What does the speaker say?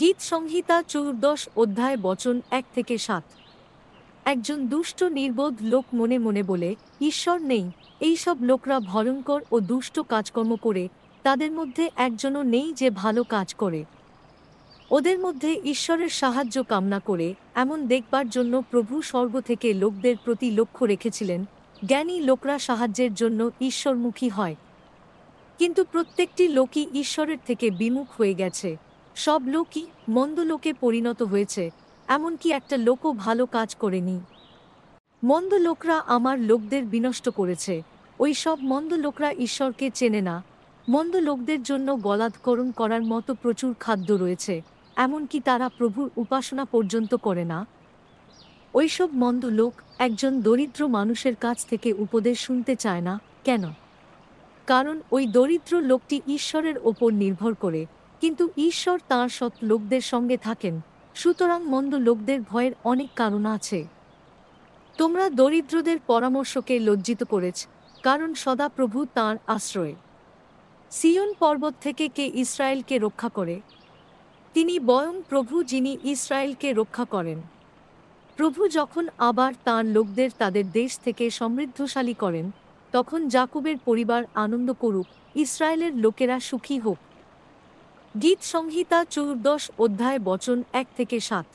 গীত সংহিতা চৌর্দশ অধ্যায় বচন এক থেকে সাত একজন দুষ্ট নির্বোধ লোক মনে মনে বলে ঈশ্বর নেই এইসব লোকরা ভয়ঙ্কর ও দুষ্ট কাজকর্ম করে তাদের মধ্যে একজনও নেই যে ভালো কাজ করে ওদের মধ্যে ঈশ্বরের সাহায্য কামনা করে এমন দেখবার জন্য প্রভু স্বর্গ থেকে লোকদের প্রতি লক্ষ্য রেখেছিলেন জ্ঞানী লোকরা সাহায্যের জন্য ঈশ্বরমুখী হয় কিন্তু প্রত্যেকটি লোকই ঈশ্বরের থেকে বিমুখ হয়ে গেছে সব লোকই মন্দ লোকে পরিণত হয়েছে এমনকি একটা লোকও ভালো কাজ করেনি মন্দ লোকরা আমার লোকদের বিনষ্ট করেছে ওই সব মন্দ লোকরা ঈশ্বরকে চেনে না মন্দ লোকদের জন্য গলাধকরণ করার মতো প্রচুর খাদ্য রয়েছে এমনকি তারা প্রভুর উপাসনা পর্যন্ত করে না ওইসব মন্দ লোক একজন দরিদ্র মানুষের কাছ থেকে উপদেশ শুনতে চায় না কেন কারণ ওই দরিদ্র লোকটি ঈশ্বরের ওপর নির্ভর করে কিন্তু ঈশ্বর তাঁর সৎ লোকদের সঙ্গে থাকেন সুতরাং মন্দ লোকদের ভয়ের অনেক কারণ আছে তোমরা দরিদ্রদের পরামর্শকে লজ্জিত করেছ কারণ সদাপ্রভু তাঁর আশ্রয় সিয়ন পর্বত থেকে কে ইসরায়েলকে রক্ষা করে তিনি বয়ং প্রভু যিনি ইসরায়েলকে রক্ষা করেন প্রভু যখন আবার তাঁর লোকদের তাদের দেশ থেকে সমৃদ্ধশালী করেন তখন জাকুবের পরিবার আনন্দ করুক ইসরায়েলের লোকেরা সুখী হোক গীত সংহিতা চৌর্দশ অধ্যায় বচন এক থেকে সাত